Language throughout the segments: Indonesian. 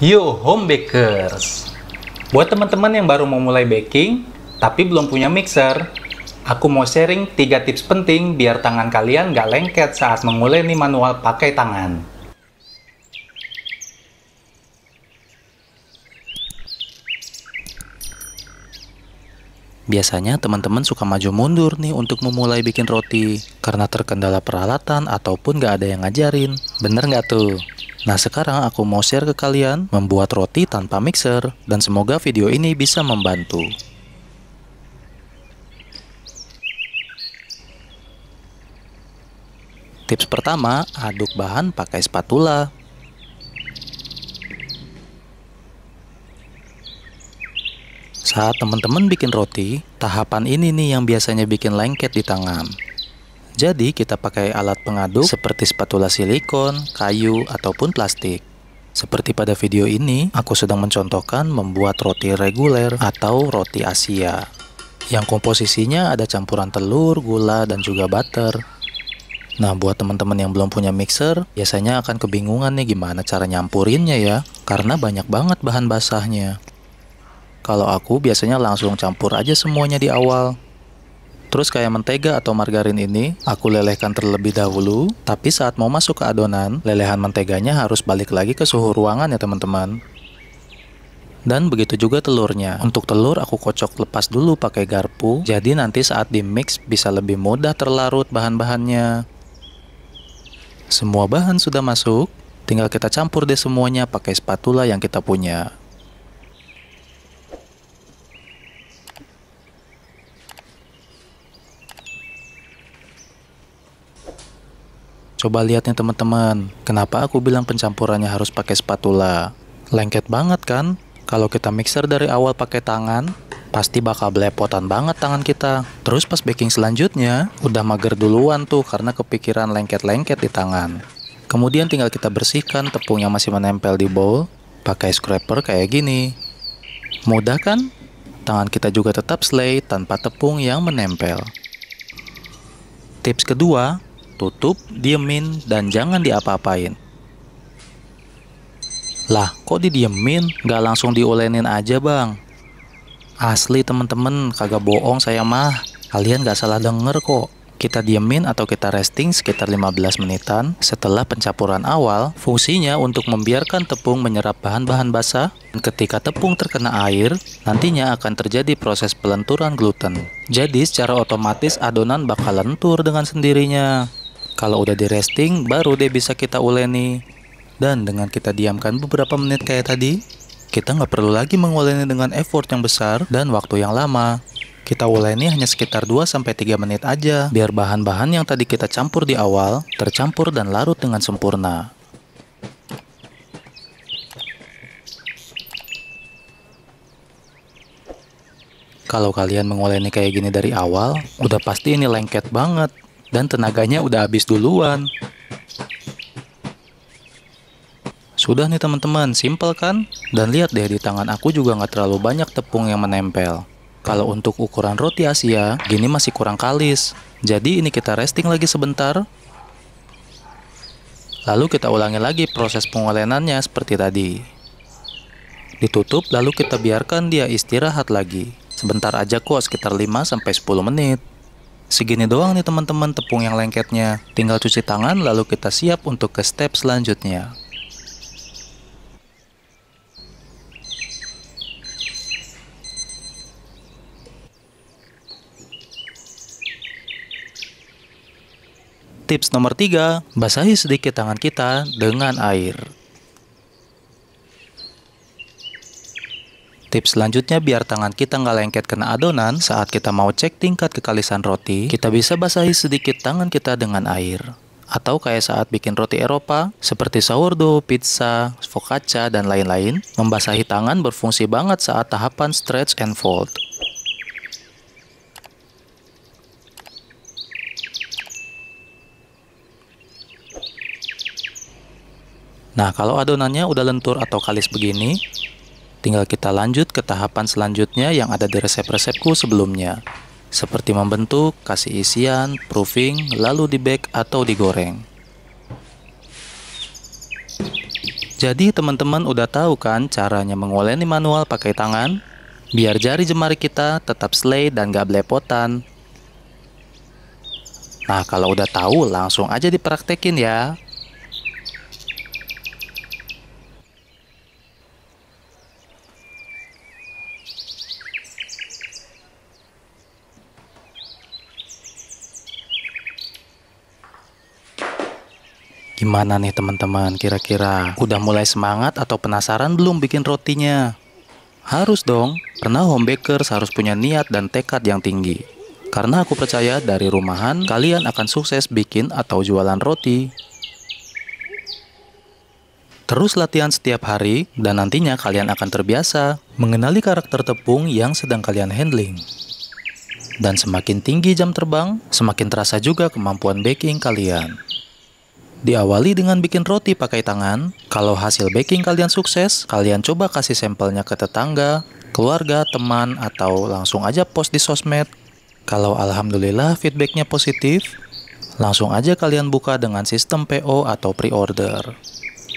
Yo Home Bakers. Buat teman-teman yang baru mau mulai baking tapi belum punya mixer, aku mau sharing 3 tips penting biar tangan kalian gak lengket saat menguleni manual pakai tangan. Biasanya teman-teman suka maju mundur nih untuk memulai bikin roti karena terkendala peralatan ataupun gak ada yang ngajarin. Bener nggak tuh? Nah sekarang aku mau share ke kalian membuat roti tanpa mixer dan semoga video ini bisa membantu. Tips pertama, aduk bahan pakai spatula. Saat teman-teman bikin roti, tahapan ini nih yang biasanya bikin lengket di tangan. Jadi kita pakai alat pengaduk seperti spatula silikon, kayu, ataupun plastik. Seperti pada video ini, aku sedang mencontohkan membuat roti reguler atau roti Asia. Yang komposisinya ada campuran telur, gula, dan juga butter. Nah, buat teman-teman yang belum punya mixer, biasanya akan kebingungan nih gimana cara nyampurinnya ya, karena banyak banget bahan basahnya. Kalau aku biasanya langsung campur aja semuanya di awal, Terus kayak mentega atau margarin ini, aku lelehkan terlebih dahulu, tapi saat mau masuk ke adonan, lelehan menteganya harus balik lagi ke suhu ruangan ya teman-teman. Dan begitu juga telurnya. Untuk telur aku kocok lepas dulu pakai garpu, jadi nanti saat di mix bisa lebih mudah terlarut bahan-bahannya. Semua bahan sudah masuk, tinggal kita campur deh semuanya pakai spatula yang kita punya. Coba lihat nih teman-teman, kenapa aku bilang pencampurannya harus pakai spatula? Lengket banget kan? Kalau kita mixer dari awal pakai tangan, pasti bakal belepotan banget tangan kita. Terus pas baking selanjutnya, udah mager duluan tuh karena kepikiran lengket-lengket di tangan. Kemudian tinggal kita bersihkan tepung yang masih menempel di bowl, pakai scraper kayak gini. Mudah kan? Tangan kita juga tetap selai tanpa tepung yang menempel. Tips kedua, tutup, diemin, dan jangan diapa-apain. Lah, kok didiemin? Gak langsung diulenin aja bang. Asli temen-temen, kagak bohong saya mah. Kalian gak salah denger kok. Kita diemin atau kita resting sekitar 15 menitan setelah pencampuran awal, fungsinya untuk membiarkan tepung menyerap bahan-bahan basah. Dan ketika tepung terkena air, nantinya akan terjadi proses pelenturan gluten. Jadi secara otomatis adonan bakal lentur dengan sendirinya. Kalau udah di resting, baru deh bisa kita uleni. Dan dengan kita diamkan beberapa menit kayak tadi, kita nggak perlu lagi menguleni dengan effort yang besar dan waktu yang lama. Kita uleni hanya sekitar 2-3 menit aja, biar bahan-bahan yang tadi kita campur di awal, tercampur dan larut dengan sempurna. Kalau kalian menguleni kayak gini dari awal, udah pasti ini lengket banget dan tenaganya udah habis duluan. Sudah nih teman-teman, simple kan? Dan lihat deh di tangan aku juga nggak terlalu banyak tepung yang menempel. Kalau untuk ukuran roti Asia, gini masih kurang kalis. Jadi ini kita resting lagi sebentar. Lalu kita ulangi lagi proses pengolenannya seperti tadi. Ditutup lalu kita biarkan dia istirahat lagi. Sebentar aja kok sekitar 5 sampai 10 menit. Segini doang nih teman-teman tepung yang lengketnya. Tinggal cuci tangan lalu kita siap untuk ke step selanjutnya. Tips nomor 3, basahi sedikit tangan kita dengan air. Tips selanjutnya biar tangan kita nggak lengket kena adonan saat kita mau cek tingkat kekalisan roti, kita bisa basahi sedikit tangan kita dengan air. Atau kayak saat bikin roti Eropa, seperti sourdough, pizza, focaccia, dan lain-lain, membasahi tangan berfungsi banget saat tahapan stretch and fold. Nah, kalau adonannya udah lentur atau kalis begini, Tinggal kita lanjut ke tahapan selanjutnya yang ada di resep-resepku sebelumnya, seperti membentuk, kasih isian, proofing, lalu di bake atau digoreng. Jadi teman-teman udah tahu kan caranya mengoleni manual pakai tangan? Biar jari jemari kita tetap selai dan gak belepotan. Nah kalau udah tahu langsung aja dipraktekin ya. Gimana nih teman-teman, kira-kira udah mulai semangat atau penasaran belum bikin rotinya? Harus dong, karena home bakers harus punya niat dan tekad yang tinggi. Karena aku percaya dari rumahan, kalian akan sukses bikin atau jualan roti. Terus latihan setiap hari, dan nantinya kalian akan terbiasa mengenali karakter tepung yang sedang kalian handling. Dan semakin tinggi jam terbang, semakin terasa juga kemampuan baking kalian. Diawali dengan bikin roti pakai tangan. Kalau hasil baking kalian sukses, kalian coba kasih sampelnya ke tetangga, keluarga, teman, atau langsung aja post di sosmed. Kalau alhamdulillah feedbacknya positif, langsung aja kalian buka dengan sistem PO atau pre-order.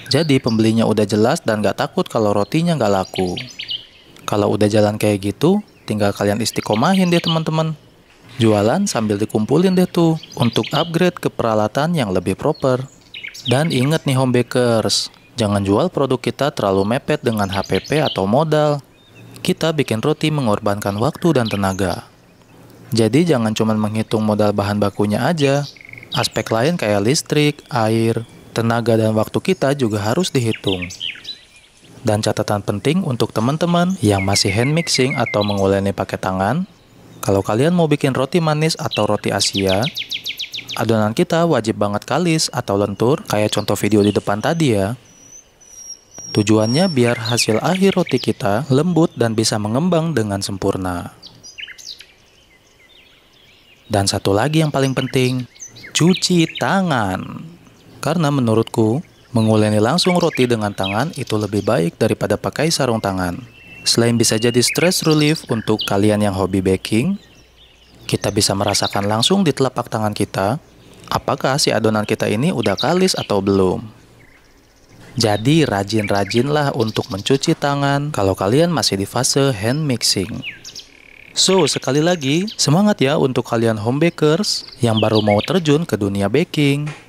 Jadi pembelinya udah jelas dan gak takut kalau rotinya gak laku. Kalau udah jalan kayak gitu, tinggal kalian istiqomahin deh teman-teman. Jualan sambil dikumpulin deh tuh untuk upgrade ke peralatan yang lebih proper. Dan inget nih homebakers, jangan jual produk kita terlalu mepet dengan HPP atau modal. Kita bikin roti mengorbankan waktu dan tenaga. Jadi jangan cuma menghitung modal bahan bakunya aja. Aspek lain kayak listrik, air, tenaga dan waktu kita juga harus dihitung. Dan catatan penting untuk teman-teman yang masih hand mixing atau menguleni pakai tangan, kalau kalian mau bikin roti manis atau roti Asia, adonan kita wajib banget kalis atau lentur kayak contoh video di depan tadi ya. Tujuannya biar hasil akhir roti kita lembut dan bisa mengembang dengan sempurna. Dan satu lagi yang paling penting, cuci tangan. Karena menurutku, menguleni langsung roti dengan tangan itu lebih baik daripada pakai sarung tangan. Selain bisa jadi stress relief untuk kalian yang hobi baking, kita bisa merasakan langsung di telapak tangan kita apakah si adonan kita ini udah kalis atau belum. Jadi rajin-rajinlah untuk mencuci tangan kalau kalian masih di fase hand mixing. So, sekali lagi, semangat ya untuk kalian home bakers yang baru mau terjun ke dunia baking.